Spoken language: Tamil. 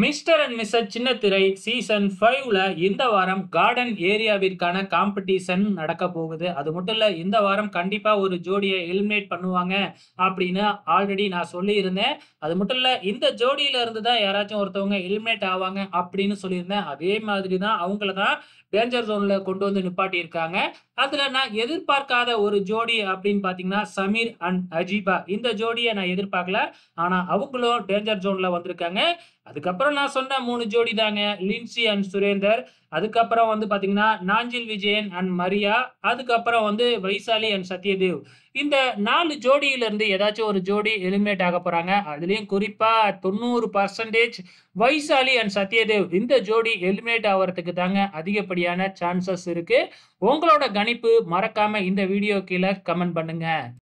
மிஸ்டர் அண்ட் சின்ன சின்னத்திரை சீசன் ஃபைவ்ல இந்த வாரம் கார்டன் ஏரியாவிற்கான காம்படிஷன் நடக்க போகுது அது மட்டும் இல்லை இந்த வாரம் கண்டிப்பாக ஒரு ஜோடியை எலிமினேட் பண்ணுவாங்க அப்படின்னு ஆல்ரெடி நான் சொல்லியிருந்தேன் அது மட்டும் இல்லை இந்த ஜோடியில இருந்து தான் யாராச்சும் ஒருத்தவங்க எலிமினேட் ஆவாங்க அப்படின்னு சொல்லியிருந்தேன் அதே மாதிரி தான் அவங்கள தான் டேஞ்சர் ஜோனில் கொண்டு வந்து நிப்பாட்டியிருக்காங்க அதுல நான் எதிர்பார்க்காத ஒரு ஜோடி அப்படின்னு பாத்தீங்கன்னா சமீர் அண்ட் அஜீபா இந்த ஜோடியை நான் எதிர்பார்க்கல ஆனா அவங்களும் டேஞ்சர் ஜோன்ல வந்திருக்காங்க அதுக்கப்புறம் நான் சொன்ன மூணு ஜோடி தாங்க லின்சி அண்ட் சுரேந்தர் அதுக்கப்புறம் வந்து பார்த்தீங்கன்னா நாஞ்சில் விஜயன் அண்ட் மரியா அதுக்கப்புறம் வந்து வைசாலி அண்ட் சத்யதேவ் இந்த நாலு இருந்து ஏதாச்சும் ஒரு ஜோடி எலிமினேட் ஆக போகிறாங்க அதுலேயும் குறிப்பாக தொண்ணூறு பர்சன்டேஜ் வைசாலி அண்ட் சத்யதேவ் இந்த ஜோடி எலிமினேட் ஆகிறதுக்கு தாங்க அதிகப்படியான சான்சஸ் இருக்குது உங்களோட கணிப்பு மறக்காமல் இந்த வீடியோ கீழே கமெண்ட் பண்ணுங்கள்